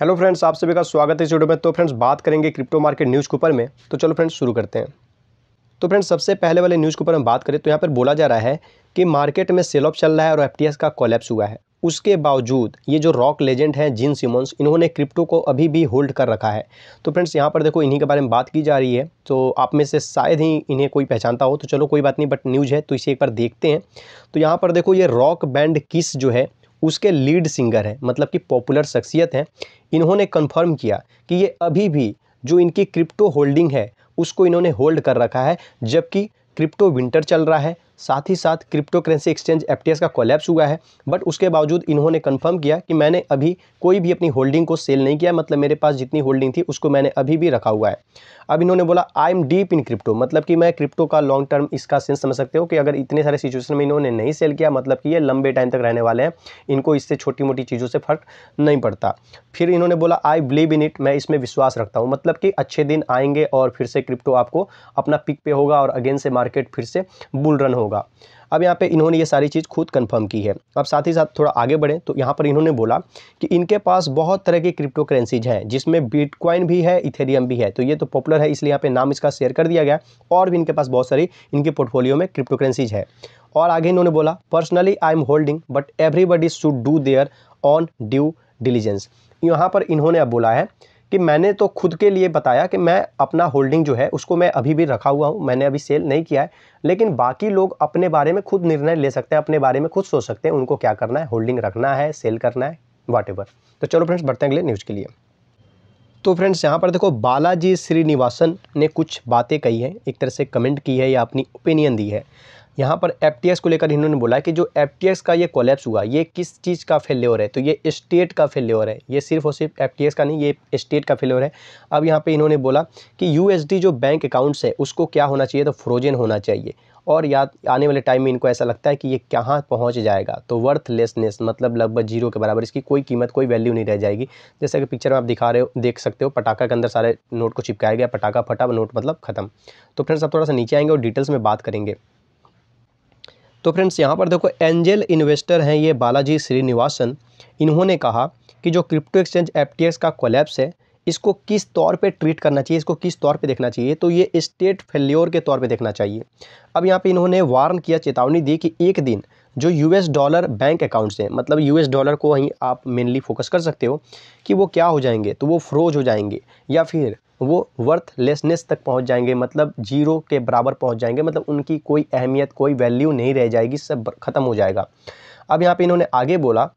hello friends आप सभी का स्वागत है इस वीडियो में तो फ्रेंड्स बात करेंगे क्रिप्टो मार्केट न्यूज़ के ऊपर में तो चलो फ्रेंड्स शुरू करते हैं तो फ्रेंड्स सबसे पहले वाले न्यूज़ के ऊपर हम बात करें तो यहाँ पर बोला जा रहा है कि मार्केट में सेल ऑफ चल रहा है और एफ का कॉलेप्स हुआ है उसके बावजूद ये जो रॉक लेजेंड हैं जिन सिमोन्स इन्होंने क्रिप्टो को अभी भी होल्ड कर रखा है तो फ्रेंड्स यहाँ पर देखो इन्हीं के बारे में बात की जा रही है तो आप में से शायद ही इन्हें कोई पहचानता हो तो चलो कोई बात नहीं बट न्यूज़ है तो इसे एक बार देखते हैं तो यहाँ पर देखो ये रॉक बैंड किस जो है उसके लीड सिंगर हैं मतलब कि पॉपुलर शख्सियत हैं इन्होंने कंफर्म किया कि ये अभी भी जो इनकी क्रिप्टो होल्डिंग है उसको इन्होंने होल्ड कर रखा है जबकि क्रिप्टो विंटर चल रहा है साथ ही साथ क्रिप्टो करेंसी एक्सचेंज एफ का कोलैप्स हुआ है बट उसके बावजूद इन्होंने कन्फर्म किया कि मैंने अभी कोई भी अपनी होल्डिंग को सेल नहीं किया मतलब मेरे पास जितनी होल्डिंग थी उसको मैंने अभी भी रखा हुआ है अब इन्होंने बोला I am deep in crypto मतलब कि मैं क्रिप्टो का लॉन्ग टर्म इसका सेंस समझ सकते हो कि अगर इतने सारे सिचुएशन में इन्होंने नहीं सेल किया मतलब कि ये लंबे टाइम तक रहने वाले हैं इनको इससे छोटी मोटी चीज़ों से फर्क नहीं पड़ता फिर इन्होंने बोला आई बिलीव इन इट मैं इसमें विश्वास रखता हूँ मतलब कि अच्छे दिन आएंगे और फिर से क्रिप्टो आपको अपना पिक पे होगा और अगेन से मार्केट फिर से बुल रन होगा होगा अब यहाँ पे इन्होंने ये सारी चीज़ खुद कंफर्म की है अब साथ ही साथ थोड़ा आगे बढ़ें तो यहाँ पर इन्होंने बोला कि इनके पास बहुत तरह की क्रिप्टो करेंसीज हैं जिसमें बिटकॉइन भी है इथेरियम भी है तो ये तो पॉपुलर है इसलिए यहाँ पे नाम इसका शेयर कर दिया गया और भी इनके पास बहुत सारी इनके पोर्टफोलियो में क्रिप्टो करेंसीज है और आगे इन्होंने बोला personally I am holding but everybody should do their own due diligence यहाँ पर इन्होंने अब बोला है कि मैंने तो खुद के लिए बताया कि मैं अपना होल्डिंग जो है उसको मैं अभी भी रखा हुआ हूँ मैंने अभी सेल नहीं किया है लेकिन बाकी लोग अपने बारे में खुद निर्णय ले सकते हैं अपने बारे में खुद सोच सकते हैं उनको क्या करना है होल्डिंग रखना है सेल करना है वाट तो चलो फ्रेंड्स बढ़ते हैं अगले न्यूज़ के लिए तो फ्रेंड्स यहाँ पर देखो बालाजी श्रीनिवासन ने कुछ बातें कही हैं एक तरह से कमेंट की है या अपनी ओपिनियन दी है यहाँ पर एफ को लेकर इन्होंने बोला कि जो एफ का ये कोलेप्स हुआ ये किस चीज़ का फेल्योर है तो ये स्टेट का फेल्योर है ये सिर्फ और सिर्फ एफ का नहीं ये स्टेट का फेल्योर है अब यहाँ पर इन्होंने बोला कि यू जो बैंक अकाउंट्स है उसको क्या होना चाहिए तो फ्रोजन होना चाहिए और याद आने वाले टाइम में इनको ऐसा लगता है कि ये कहाँ पहुँच जाएगा तो वर्थलेसनेस मतलब लगभग जीरो के बराबर इसकी कोई कीमत कोई वैल्यू नहीं रह जाएगी जैसा कि पिक्चर में आप दिखा रहे हो देख सकते हो पटाखा के अंदर सारे नोट को चिपकाया गया पटाखा फटा नोट मतलब खत्म तो फ्रेंड्स आप थोड़ा सा नीचे आएंगे और डिटेल्स में बात करेंगे तो फ्रेंड्स यहाँ पर देखो एंजल इन्वेस्टर हैं ये बालाजी श्रीनिवासन इन्होंने कहा कि जो क्रिप्टो एक्सचेंज एफ का कोलेप्स है इसको किस तौर पे ट्रीट करना चाहिए इसको किस तौर पे देखना चाहिए तो ये स्टेट फेल्योर के तौर पे देखना चाहिए अब यहाँ पे इन्होंने वार्न किया चेतावनी दी कि एक दिन जो यूएस डॉलर बैंक अकाउंट्स हैं मतलब यूएस डॉलर को वहीं आप मेनली फोकस कर सकते हो कि वो क्या हो जाएंगे तो वो फ्रोज हो जाएंगे या फिर वो वर्थलेसनेस तक पहुंच जाएंगे मतलब जीरो के बराबर पहुंच जाएंगे मतलब उनकी कोई अहमियत कोई वैल्यू नहीं रह जाएगी सब ख़त्म हो जाएगा अब यहाँ पे इन्होंने आगे बोला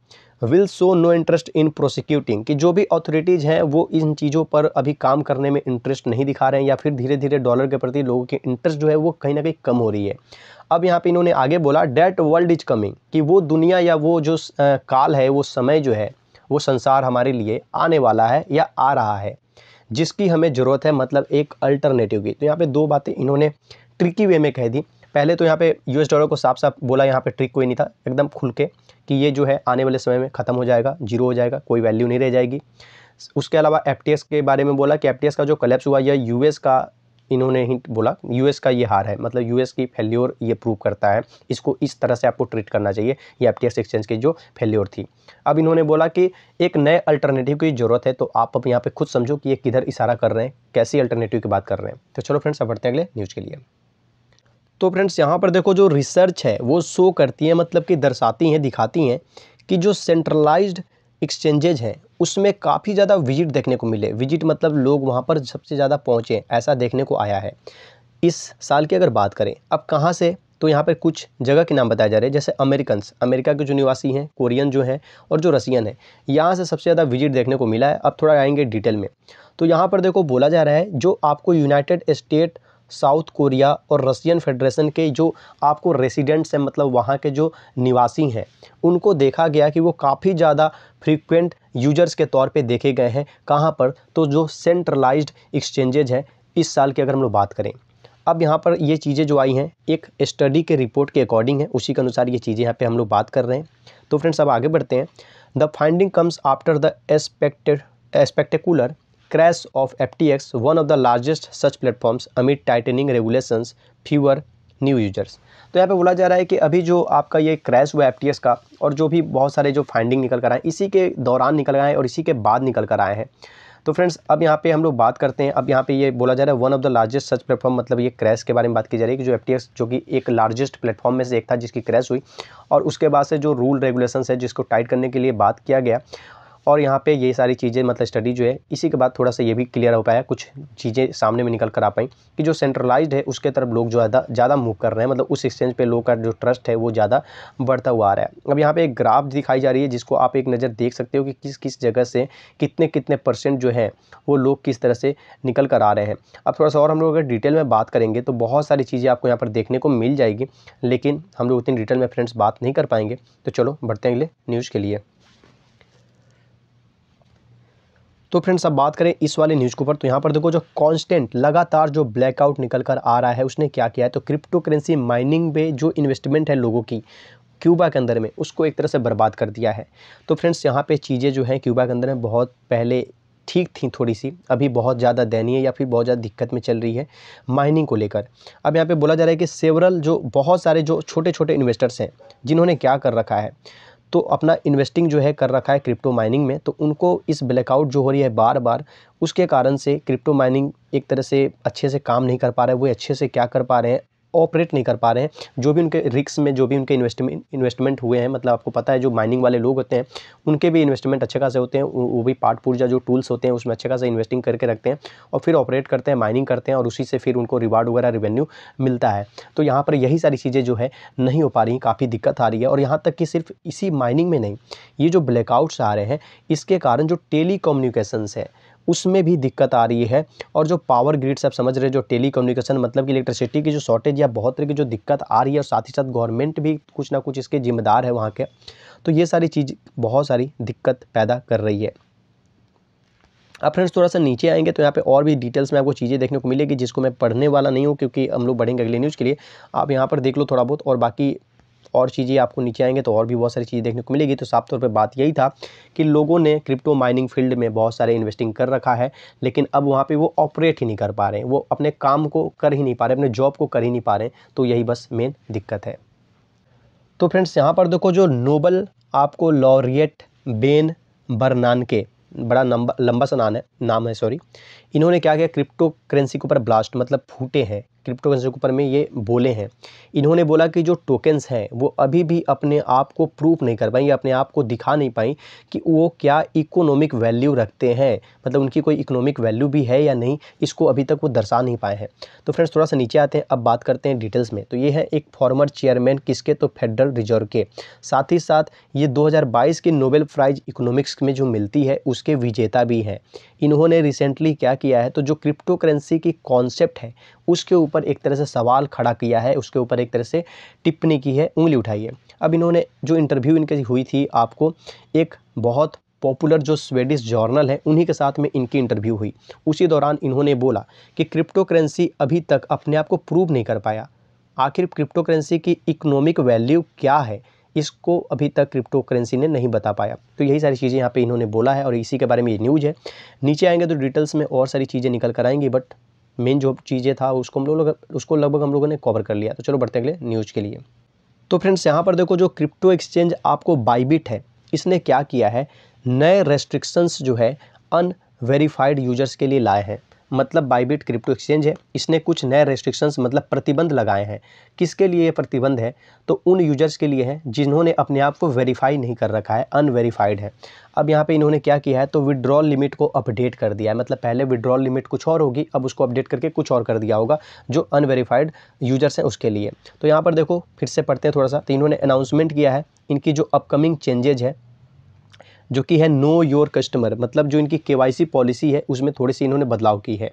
will show no interest in prosecuting कि जो भी अथॉरिटीज़ हैं वो इन चीज़ों पर अभी काम करने में इंटरेस्ट नहीं दिखा रहे हैं या फिर धीरे धीरे डॉलर के प्रति लोगों की इंटरेस्ट जो है वो कहीं ना कहीं कम हो रही है अब यहाँ पे इन्होंने आगे बोला डैट वर्ल्ड इज कमिंग कि वो दुनिया या वो जो काल है वो समय जो है वो संसार हमारे लिए आने वाला है या आ रहा है जिसकी हमें ज़रूरत है मतलब एक अल्टरनेटिव की तो यहाँ पे दो बातें इन्होंने ट्रिकी वे में कह दी पहले तो यहाँ पे यूएस डॉलर को साफ साफ बोला यहाँ पे ट्रिक कोई नहीं था एकदम खुल के कि ये जो है आने वाले समय में ख़त्म हो जाएगा जीरो हो जाएगा कोई वैल्यू नहीं रह जाएगी उसके अलावा एफ के बारे में बोला कि एफ का जो कलेप्स हुआ यह यू का इन्होंने हिंट बोला यूएस का ये हार है मतलब यूएस की फेल्योर ये प्रूव करता है इसको इस तरह से आपको ट्रीट करना चाहिए ये एफ एक्सचेंज की जो फेल्योर थी अब इन्होंने बोला कि एक नए अल्टरनेटिव की ज़रूरत है तो आप अब यहाँ पे खुद समझो कि ये किधर इशारा कर रहे हैं कैसी अल्टरनेटिव की बात कर रहे हैं तो चलो फ्रेंड्स अब बढ़ते हैं अगले न्यूज़ के लिए तो फ्रेंड्स यहाँ पर देखो जो रिसर्च है वो शो करती है मतलब कि दर्शाती हैं दिखाती हैं कि जो सेंट्रलाइज्ड एक्सचेंजेज हैं उसमें काफ़ी ज़्यादा विजिट देखने को मिले विजिट मतलब लोग वहाँ पर सबसे ज़्यादा पहुँचे ऐसा देखने को आया है इस साल की अगर बात करें अब कहाँ से तो यहाँ पर कुछ जगह के नाम बताए जा रहे हैं जैसे अमेरिकन अमेरिका के जो निवासी हैं कोरियन जो हैं और जो रसियन है यहाँ से सबसे ज़्यादा विजिट देखने को मिला है अब थोड़ा आएंगे डिटेल में तो यहाँ पर देखो बोला जा रहा है जो आपको यूनाइटेड स्टेट साउथ कोरिया और रशियन फेडरेशन के जो आपको रेसिडेंट्स हैं मतलब वहाँ के जो निवासी हैं उनको देखा गया कि वो काफ़ी ज़्यादा फ्रीक्वेंट यूजर्स के तौर पे देखे गए हैं कहाँ पर तो जो सेंट्रलाइज्ड एक्सचेंजेज हैं इस साल की अगर हम लोग बात करें अब यहाँ पर ये चीज़ें जो आई हैं एक स्टडी के रिपोर्ट के अकॉर्डिंग है उसी के अनुसार ये चीज़ें यहाँ पर हम लोग बात कर रहे हैं तो फ्रेंड्स अब आगे बढ़ते हैं the finding comes after the expected spectacular crash of F T X one of the largest such platforms amid tightening regulation fewer new users तो यहाँ पे बोला जा रहा है कि अभी जो आपका ये क्रैश हुआ एफ का और जो भी बहुत सारे जो फाइंडिंग निकल कर आए इसी के दौरान निकल कर आए और इसी के बाद निकल कर आए हैं तो फ्रेंड्स अब यहाँ पे हम लोग बात करते हैं अब यहाँ पे ये बोला जा रहा है one of the largest such platform मतलब ये क्रैश के बारे में बात की जा रही है कि जो एफ जो कि एक लार्जेस्ट प्लेटफॉर्म में से एक था जिसकी क्रैश हुई और उसके बाद से जो रूल रेगुलेशन है जिसको टाइट करने के लिए बात किया गया और यहाँ पे ये सारी चीज़ें मतलब स्टडी जो है इसी के बाद थोड़ा सा ये भी क्लियर हो पाया कुछ चीज़ें सामने में निकल कर आ पाई कि जो सेंट्रलाइज्ड है उसके तरफ लोग जो है ज़्यादा मूव कर रहे हैं मतलब उस एक्सचेंज पे लोगों का जो ट्रस्ट है वो ज़्यादा बढ़ता हुआ आ रहा है अब यहाँ पे एक ग्राफ दिखाई जा रही है जिसको आप एक नज़र देख सकते हो कि किस किस जगह से कितने कितने परसेंट जो है वो लोग किस तरह से निकल कर आ रहे हैं अब थोड़ा सा और हम लोग अगर डिटेल में बात करेंगे तो बहुत सारी चीज़ें आपको यहाँ पर देखने को मिल जाएगी लेकिन हम लोग उतनी डिटेल में फ्रेंड्स बात नहीं कर पाएंगे तो चलो बढ़ते हैं अगले न्यूज़ के लिए तो फ्रेंड्स अब बात करें इस वाले न्यूज़ के ऊपर तो यहाँ पर देखो जो कांस्टेंट लगातार जो ब्लैकआउट निकल कर आ रहा है उसने क्या किया है तो क्रिप्टो करेंसी माइनिंग पे जो इन्वेस्टमेंट है लोगों की क्यूबा के अंदर में उसको एक तरह से बर्बाद कर दिया है तो फ्रेंड्स यहाँ पर चीज़ें जो हैं क्यूबा के अंदर में बहुत पहले ठीक थी थोड़ी सी अभी बहुत ज़्यादा दयनीय या फिर बहुत ज़्यादा दिक्कत में चल रही है माइनिंग को लेकर अब यहाँ पे बोला जा रहा है कि सेवरल जो बहुत सारे जो छोटे छोटे इन्वेस्टर्स हैं जिन्होंने क्या कर रखा है तो अपना इन्वेस्टिंग जो है कर रखा है क्रिप्टो माइनिंग में तो उनको इस ब्लैकआउट जो हो रही है बार बार उसके कारण से क्रिप्टो माइनिंग एक तरह से अच्छे से काम नहीं कर पा रहे वो वे अच्छे से क्या कर पा रहे हैं ऑपरेट नहीं कर पा रहे हैं जो भी उनके रिक्स में जो भी उनके इन्वेस्टमेंट इन्वेस्टमेंट हुए हैं मतलब आपको पता है जो माइनिंग वाले लोग होते हैं उनके भी इन्वेस्टमेंट अच्छे खासे होते हैं वो भी पार्ट पुर्जा जो टूल्स होते हैं उसमें अच्छे खासे इन्वेस्टिंग करके रखते हैं और फिर ऑपरेट करते हैं माइनिंग करते हैं और उसी से फिर उनको रिवार्ड वगैरह रिवेन्यू मिलता है तो यहाँ पर यही सारी चीज़ें जो है नहीं हो पा रही काफ़ी दिक्कत आ रही है और यहाँ तक कि सिर्फ इसी माइनिंग में नहीं ये जो ब्लैकआउट्स आ रहे हैं इसके कारण जो टेली है उसमें भी दिक्कत आ रही है और जो पावर ग्रिड्स आप समझ रहे जो टेली कम्युनिकेशन मतलब कि इलेक्ट्रिसिटी की जो शॉर्टेज या बहुत तरह की जो दिक्कत आ रही है और साथ ही साथ गवर्नमेंट भी कुछ ना कुछ इसके जिम्मेदार है वहाँ के तो ये सारी चीज़ बहुत सारी दिक्कत पैदा कर रही है अब फ्रेंड्स थोड़ा सा नीचे आएंगे तो यहाँ पे और भी डिटेल्स में आपको चीज़ें देखने को मिलेगी जिसको मैं पढ़ने वाला नहीं हूँ क्योंकि हम लोग बढ़ेंगे अगले न्यूज़ के लिए आप यहाँ पर देख लो थोड़ा बहुत और बाकी और चीज़ें आपको नीचे आएंगे तो और भी बहुत सारी चीज़ें देखने को मिलेगी तो साफ तौर पर बात यही था कि लोगों ने क्रिप्टो माइनिंग फील्ड में बहुत सारे इन्वेस्टिंग कर रखा है लेकिन अब वहाँ पर वो ऑपरेट ही नहीं कर पा रहे हैं वो अपने काम को कर ही नहीं पा रहे अपने जॉब को कर ही नहीं पा रहे तो यही बस मेन दिक्कत है तो फ्रेंड्स यहाँ पर देखो जो नोबल आपको लॉरियट बेन बरनान के बड़ा नंबर लंबा सा नाम है नाम है सॉरी इन्होंने क्या किया क्रिप्टो करेंसी के ऊपर ब्लास्ट मतलब फूटे हैं क्रिप्टो करेंसी के ऊपर में ये बोले हैं इन्होंने बोला कि जो टोकन्स हैं वो अभी भी अपने आप को प्रूफ नहीं कर पाएंगे अपने आप को दिखा नहीं पाई कि वो क्या इकोनॉमिक वैल्यू रखते हैं मतलब उनकी कोई इकोनॉमिक वैल्यू भी है या नहीं इसको अभी तक वो दर्शा नहीं पाए हैं तो फ्रेंड्स थोड़ा सा नीचे आते हैं अब बात करते हैं डिटेल्स में तो ये है एक फॉर्मर चेयरमैन किसके तो फेडरल रिजर्व के साथ ही साथ ये दो के नोबेल प्राइज़ इकोनॉमिक्स में जो मिलती है उसके विजेता भी हैं इन्होंने रिसेंटली क्या किया है तो जो क्रिप्टो करेंसी की कॉन्सेप्ट है उसके ऊपर ऊपर एक तरह से सवाल खड़ा किया है उसके ऊपर एक तरह से टिप्पणी की है उंगली उठाई है अब इन्होंने जो इंटरव्यू इनकी हुई थी आपको एक बहुत पॉपुलर जो स्वेडिश जर्नल है उन्हीं के साथ में इनकी इंटरव्यू हुई उसी दौरान इन्होंने बोला कि क्रिप्टो करेंसी अभी तक अपने आप को प्रूव नहीं कर पाया आखिर क्रिप्टो करेंसी की इकोनॉमिक वैल्यू क्या है इसको अभी तक क्रिप्टो करेंसी ने नहीं बता पाया तो यही सारी चीज़ें यहाँ पे इन्होंने बोला है और इसी के बारे में ये न्यूज़ है नीचे आएंगे तो डिटेल्स में और सारी चीज़ें निकल कर आएंगी बट मेन जो चीज़ें था उसको हम लोग उसको लगभग हम लोगों ने कवर कर लिया तो चलो बढ़ते अगले न्यूज़ के लिए तो फ्रेंड्स यहाँ पर देखो जो क्रिप्टो एक्सचेंज आपको बाईबिट है इसने क्या किया है नए रेस्ट्रिक्शंस जो है अनवेरीफाइड यूजर्स के लिए लाए हैं मतलब बाइबिट क्रिप्टो एक्सचेंज है इसने कुछ नए रेस्ट्रिक्शंस मतलब प्रतिबंध लगाए हैं किसके लिए ये प्रतिबंध है तो उन यूजर्स के लिए हैं जिन्होंने अपने आप को वेरीफाई नहीं कर रखा है अनवेरीफाइड है अब यहाँ पे इन्होंने क्या किया है तो विड्रॉल लिमिट को अपडेट कर दिया है मतलब पहले विड्रॉल लिमिट कुछ और होगी अब उसको अपडेट करके कुछ और कर दिया होगा जो अनवेरीफाइड यूजर्स हैं उसके लिए तो यहाँ पर देखो फिर से पढ़ते हैं थोड़ा सा तो इन्होंने अनाउंसमेंट किया है इनकी जो अपकमिंग चेंजेज है जो कि है नो योर कस्टमर मतलब जो इनकी के पॉलिसी है उसमें थोड़ी सी इन्होंने बदलाव की है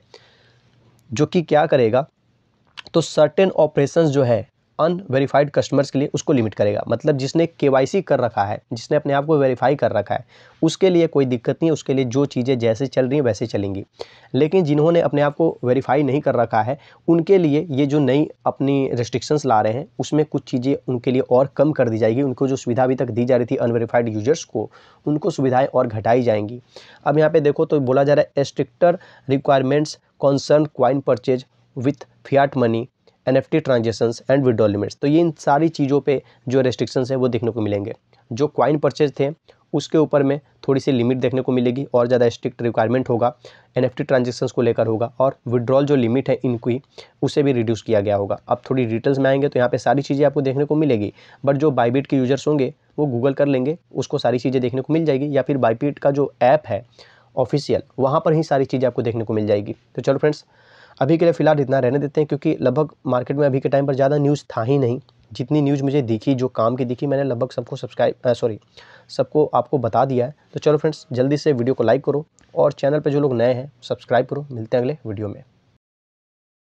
जो कि क्या करेगा तो सर्टेन ऑपरेशंस जो है अनवेरीफाइड कस्टमर्स के लिए उसको लिमिट करेगा मतलब जिसने के कर रखा है जिसने अपने आप को वेरीफाई कर रखा है उसके लिए कोई दिक्कत नहीं उसके लिए जो चीज़ें जैसे चल रही हैं वैसे चलेंगी लेकिन जिन्होंने अपने आप को वेरीफाई नहीं कर रखा है उनके लिए ये जो नई अपनी रिस्ट्रिक्शंस ला रहे हैं उसमें कुछ चीज़ें उनके लिए और कम कर दी जाएगी उनको जो सुविधा अभी तक दी जा रही थी अनवेरीफाइड यूजर्स को उनको सुविधाएँ और घटाई जाएंगी अब यहाँ पर देखो तो बोला जा रहा है stricter requirements concern coin purchase with fiat money N F T transactions and withdraw limits तो ये इन सारी चीज़ों पे जो रेस्ट्रिक्शंस है वो देखने को मिलेंगे जो क्वाइन परचेज थे उसके ऊपर में थोड़ी सी लिमिट देखने को मिलेगी और ज़्यादा स्ट्रिक्ट रिक्वायरमेंट होगा एन एफ को लेकर होगा और विड्रॉल जो लिमिट है इनकी उसे भी रिड्यूस किया गया होगा अब थोड़ी डिटेल्स में आएंगे तो यहाँ पे सारी चीज़ें आपको देखने को मिलेगी बट जो बाईबीट के यूजर्स होंगे वो गूगल कर लेंगे उसको सारी चीज़ें देखने को मिल जाएगी या फिर बाईपीट का जो ऐप है ऑफिशियल वहाँ पर ही सारी चीज़ें आपको देखने को मिल जाएगी तो चलो फ्रेंड्स अभी के लिए फ़िलहाल इतना रहने देते हैं क्योंकि लगभग मार्केट में अभी के टाइम पर ज़्यादा न्यूज़ था ही नहीं जितनी न्यूज़ मुझे दिखी जो काम की दिखी मैंने लगभग सबको सब्सक्राइब सॉरी सबको आपको बता दिया है तो चलो फ्रेंड्स जल्दी से वीडियो को लाइक करो और चैनल पर जो लोग नए हैं सब्सक्राइब करो मिलते हैं अगले वीडियो में